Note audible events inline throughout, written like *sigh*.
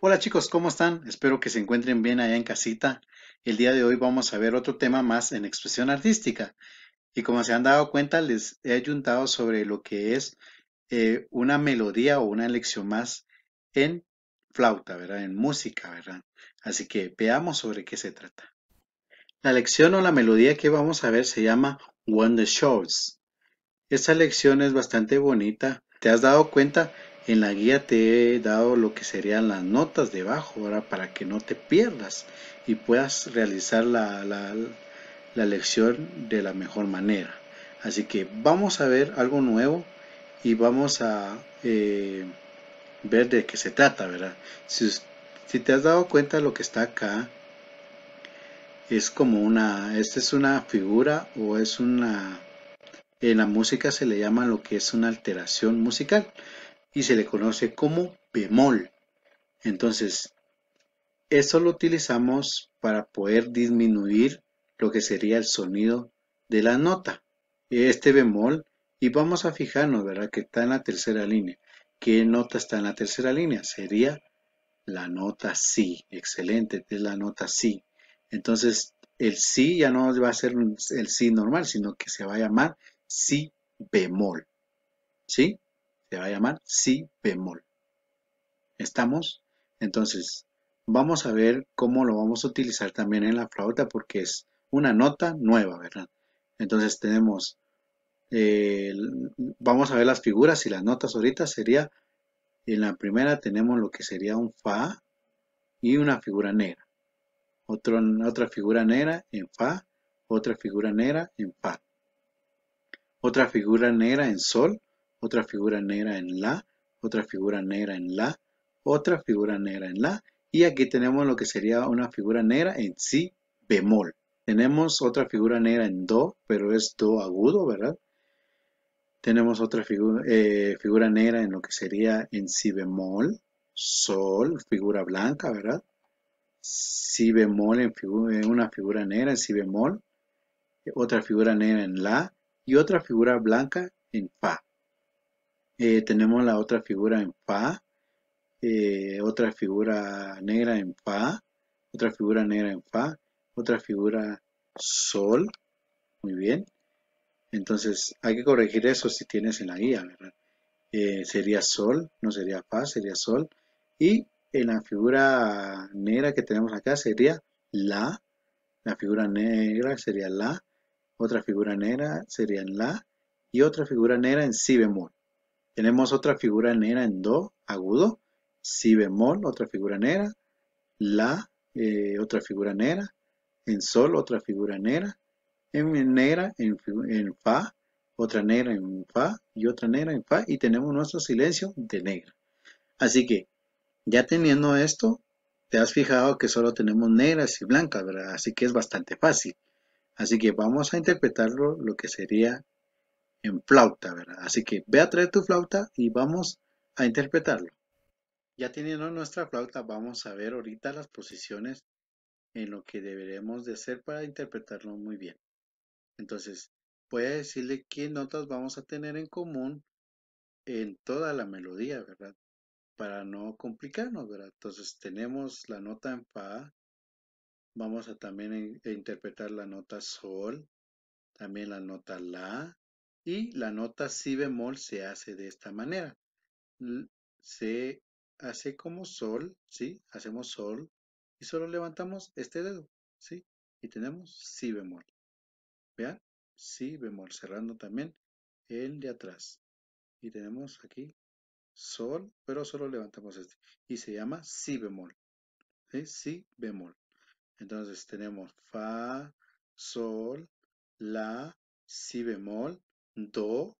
Hola chicos, ¿cómo están? Espero que se encuentren bien allá en casita. El día de hoy vamos a ver otro tema más en expresión artística. Y como se han dado cuenta, les he ayuntado sobre lo que es eh, una melodía o una lección más en flauta, ¿verdad? En música, ¿verdad? Así que veamos sobre qué se trata. La lección o la melodía que vamos a ver se llama Wonder the Shows. Esta lección es bastante bonita. Te has dado cuenta, en la guía te he dado lo que serían las notas debajo, ahora para que no te pierdas y puedas realizar la, la, lección de la mejor manera. Así que vamos a ver algo nuevo y vamos a eh, ver de qué se trata, ¿verdad? Si, si, te has dado cuenta lo que está acá, es como una, esta es una figura o es una en la música se le llama lo que es una alteración musical y se le conoce como bemol. Entonces, eso lo utilizamos para poder disminuir lo que sería el sonido de la nota, este bemol, y vamos a fijarnos, ¿verdad? Que está en la tercera línea. ¿Qué nota está en la tercera línea? Sería la nota si. Excelente, es la nota si. Entonces, el si ya no va a ser el si normal, sino que se va a llamar si bemol. ¿Sí? Se va a llamar si bemol. ¿Estamos? Entonces, vamos a ver cómo lo vamos a utilizar también en la flauta porque es una nota nueva, ¿verdad? Entonces tenemos, eh, vamos a ver las figuras y las notas ahorita sería, en la primera tenemos lo que sería un fa y una figura negra. otra figura negra en fa, otra figura negra en fa otra figura negra en sol, otra figura negra en la, otra figura negra en la, otra figura negra en la, y aquí tenemos lo que sería una figura negra en si bemol. Tenemos otra figura negra en do, pero es do agudo, ¿verdad? Tenemos otra figura, eh, figura negra en lo que sería en si bemol, sol, figura blanca, ¿verdad? Si bemol en, una figura negra en si bemol, otra figura negra en la, y otra figura blanca en Fa. Eh, tenemos la otra figura en Fa, eh, otra figura negra en Fa, otra figura negra en Fa, otra figura Sol. Muy bien. Entonces hay que corregir eso si tienes en la guía, ¿verdad? Eh, sería Sol, no sería Fa, sería Sol. Y en la figura negra que tenemos acá sería La. La figura negra sería La otra figura negra sería en La y otra figura negra en Si bemol. Tenemos otra figura negra en Do agudo, Si bemol, otra figura negra, La, eh, otra figura negra, en Sol, otra figura negra, en negra, en, en Fa, otra negra en Fa y otra negra en Fa y tenemos nuestro silencio de negra. Así que ya teniendo esto, te has fijado que solo tenemos negras y blancas, ¿verdad? Así que es bastante fácil. Así que vamos a interpretarlo lo que sería en flauta, ¿verdad? Así que ve a traer tu flauta y vamos a interpretarlo. Ya teniendo nuestra flauta, vamos a ver ahorita las posiciones en lo que deberemos de hacer para interpretarlo muy bien. Entonces, voy a decirle qué notas vamos a tener en común en toda la melodía, ¿verdad? Para no complicarnos, ¿verdad? Entonces, tenemos la nota en fa, Vamos a también e interpretar la nota sol, también la nota la y la nota si bemol se hace de esta manera. Se hace como sol, ¿sí? Hacemos sol y solo levantamos este dedo, ¿sí? Y tenemos si bemol. Vean, si bemol, cerrando también el de atrás. Y tenemos aquí sol, pero solo levantamos este. Y se llama si bemol. ¿sí? Si bemol. Entonces tenemos fa, sol, la, si bemol, do,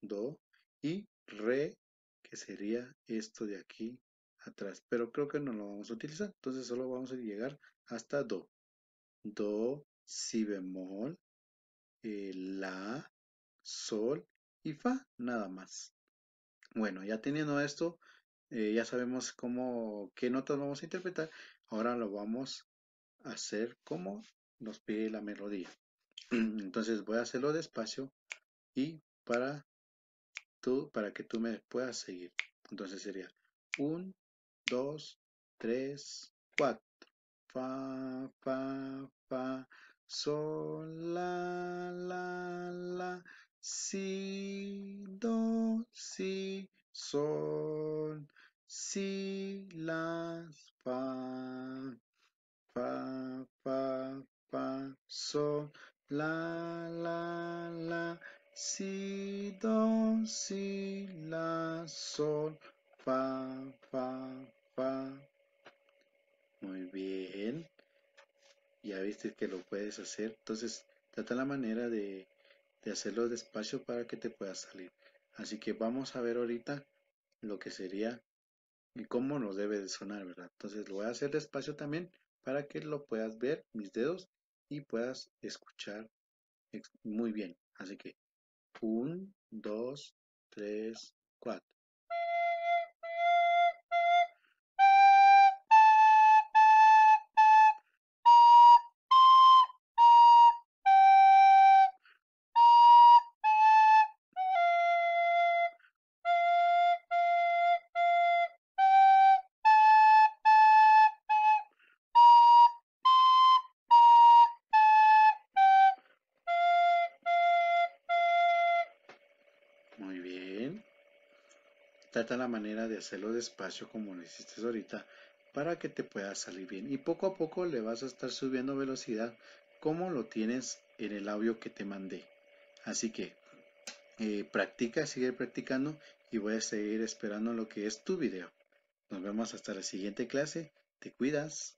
do y re, que sería esto de aquí atrás. Pero creo que no lo vamos a utilizar, entonces solo vamos a llegar hasta do. Do, si bemol, eh, la, sol y fa, nada más. Bueno, ya teniendo esto, eh, ya sabemos cómo, qué notas vamos a interpretar. Ahora lo vamos hacer como nos pide la melodía. *clears throat* Entonces voy a hacerlo despacio y para, tú, para que tú me puedas seguir. Entonces sería 1, 2, 3, 4. Fa, fa, fa. Sol, la, la, la. Si, do, si, sol. Si, la, fa fa, fa, fa, sol, la, la, la, si, do, si, la, sol, fa, fa, fa. Muy bien. Ya viste que lo puedes hacer. Entonces, trata la manera de, de hacerlo despacio para que te pueda salir. Así que vamos a ver ahorita lo que sería y cómo nos debe de sonar, ¿verdad? Entonces lo voy a hacer despacio también para que lo puedas ver, mis dedos, y puedas escuchar muy bien. Así que 1, 2, 3, 4. trata la manera de hacerlo despacio como lo hiciste ahorita para que te pueda salir bien. Y poco a poco le vas a estar subiendo velocidad como lo tienes en el audio que te mandé. Así que eh, practica, sigue practicando y voy a seguir esperando lo que es tu video. Nos vemos hasta la siguiente clase. Te cuidas.